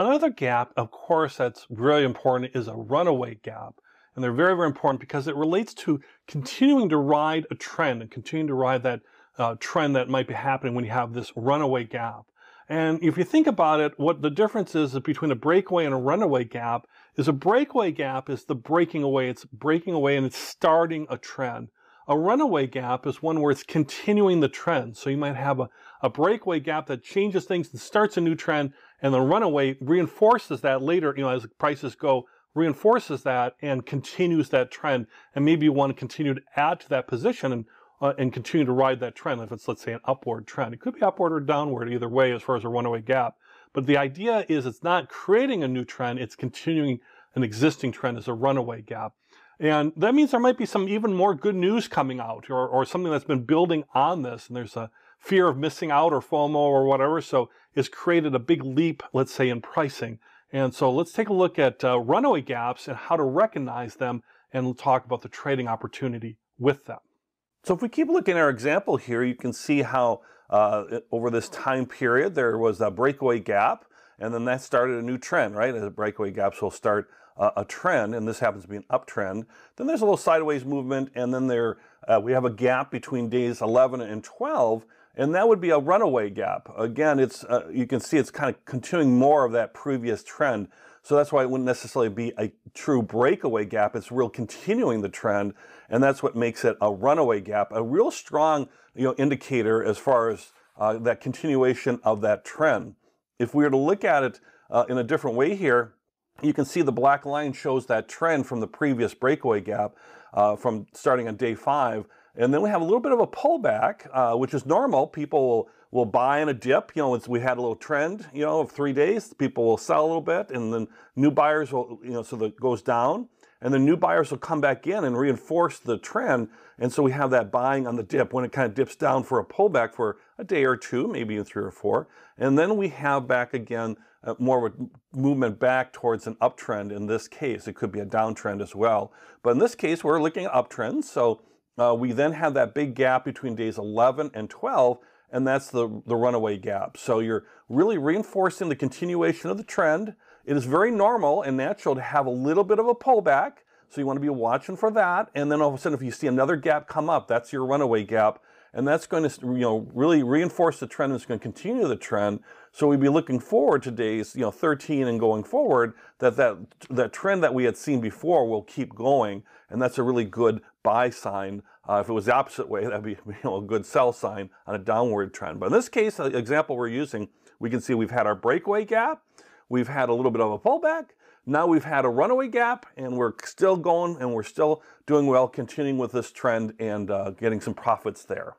Another gap, of course, that's really important is a runaway gap. And they're very, very important because it relates to continuing to ride a trend and continuing to ride that uh, trend that might be happening when you have this runaway gap. And if you think about it, what the difference is between a breakaway and a runaway gap is a breakaway gap is the breaking away. It's breaking away and it's starting a trend. A runaway gap is one where it's continuing the trend. So you might have a, a breakaway gap that changes things and starts a new trend, and the runaway reinforces that later, you know, as prices go, reinforces that and continues that trend. And maybe you want to continue to add to that position and, uh, and continue to ride that trend. If it's, let's say, an upward trend, it could be upward or downward, either way, as far as a runaway gap. But the idea is it's not creating a new trend, it's continuing an existing trend as a runaway gap. And that means there might be some even more good news coming out or, or something that's been building on this. And there's a fear of missing out or FOMO or whatever. So it's created a big leap, let's say, in pricing. And so let's take a look at uh, runaway gaps and how to recognize them and we'll talk about the trading opportunity with them. So if we keep looking at our example here, you can see how uh, over this time period, there was a breakaway gap and then that started a new trend, right? The breakaway gaps will start uh, a trend, and this happens to be an uptrend. Then there's a little sideways movement, and then there uh, we have a gap between days 11 and 12, and that would be a runaway gap. Again, it's uh, you can see it's kind of continuing more of that previous trend. So that's why it wouldn't necessarily be a true breakaway gap. It's real continuing the trend, and that's what makes it a runaway gap, a real strong you know indicator as far as uh, that continuation of that trend. If we were to look at it uh, in a different way here, you can see the black line shows that trend from the previous breakaway gap uh, from starting on day five. And then we have a little bit of a pullback, uh, which is normal. People will, will buy in a dip. You know, we had a little trend, you know, of three days. People will sell a little bit, and then new buyers will, you know, so that goes down and the new buyers will come back in and reinforce the trend. And so we have that buying on the dip when it kind of dips down for a pullback for a day or two, maybe in three or four. And then we have back again uh, more movement back towards an uptrend in this case. It could be a downtrend as well. But in this case, we're looking at uptrends. So uh, we then have that big gap between days 11 and 12 and that's the, the runaway gap. So you're really reinforcing the continuation of the trend. It is very normal and natural to have a little bit of a pullback, so you want to be watching for that. And then all of a sudden, if you see another gap come up, that's your runaway gap, and that's going to you know really reinforce the trend. And it's going to continue the trend. So we'd be looking forward to days you know 13 and going forward that that that trend that we had seen before will keep going, and that's a really good buy sign uh, if it was the opposite way, that'd be you know, a good sell sign on a downward trend. But in this case, the uh, example we're using, we can see we've had our breakaway gap, we've had a little bit of a pullback, now we've had a runaway gap, and we're still going, and we're still doing well, continuing with this trend and uh, getting some profits there.